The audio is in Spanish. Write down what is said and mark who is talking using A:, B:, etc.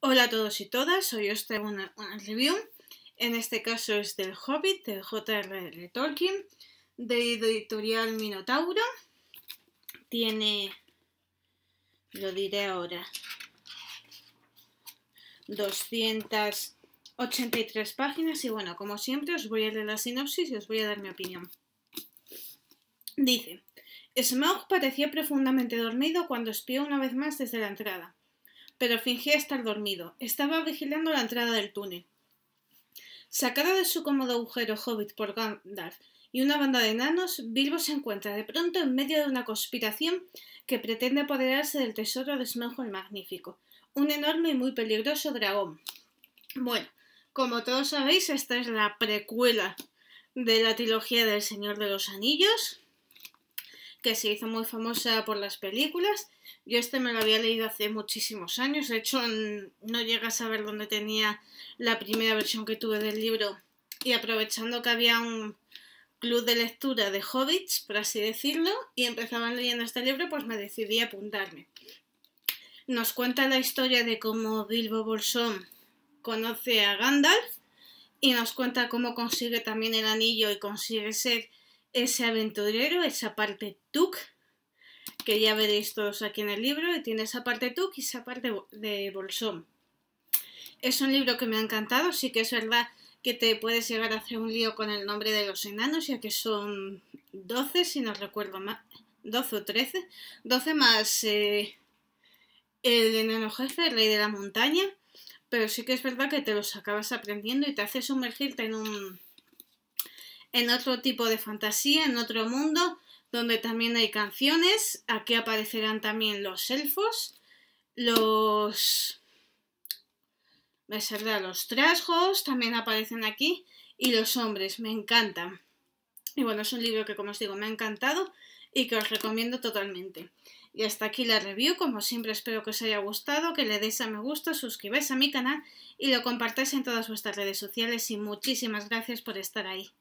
A: Hola a todos y todas, hoy os traigo una, review, en este caso es del Hobbit, de J.R.R. Tolkien, de editorial Minotauro, tiene, lo diré ahora, 283 páginas y bueno, como siempre os voy a leer la sinopsis y os voy a dar mi opinión. Dice, Smaug parecía profundamente dormido cuando espió una vez más desde la entrada pero fingía estar dormido. Estaba vigilando la entrada del túnel. Sacado de su cómodo agujero hobbit por Gandalf y una banda de enanos, Bilbo se encuentra de pronto en medio de una conspiración que pretende apoderarse del tesoro de Smaug el Magnífico, un enorme y muy peligroso dragón. Bueno, como todos sabéis, esta es la precuela de la trilogía del Señor de los Anillos, que se hizo muy famosa por las películas. Yo este me lo había leído hace muchísimos años, de hecho mm, no llega a saber dónde tenía la primera versión que tuve del libro y aprovechando que había un club de lectura de hobbits, por así decirlo, y empezaban leyendo este libro, pues me decidí a apuntarme. Nos cuenta la historia de cómo Bilbo Bolsón conoce a Gandalf y nos cuenta cómo consigue también el anillo y consigue ser ese aventurero, esa parte tuk, que ya veréis todos aquí en el libro, y tiene esa parte tuk y esa parte de bolsón. Es un libro que me ha encantado, sí que es verdad que te puedes llegar a hacer un lío con el nombre de los enanos, ya que son 12, si no recuerdo más, 12 o 13, 12 más el enano jefe, el rey de la montaña, pero sí que es verdad que te los acabas aprendiendo y te hace sumergirte en un, en otro tipo de fantasía, en otro mundo, donde también hay canciones. Aquí aparecerán también los elfos, los... me saldrá los trasgos, también aparecen aquí, y los hombres, me encantan. Y bueno, es un libro que como os digo me ha encantado y que os recomiendo totalmente. Y hasta aquí la review, como siempre espero que os haya gustado, que le deis a me gusta, suscribáis a mi canal y lo compartáis en todas vuestras redes sociales y muchísimas gracias por estar ahí.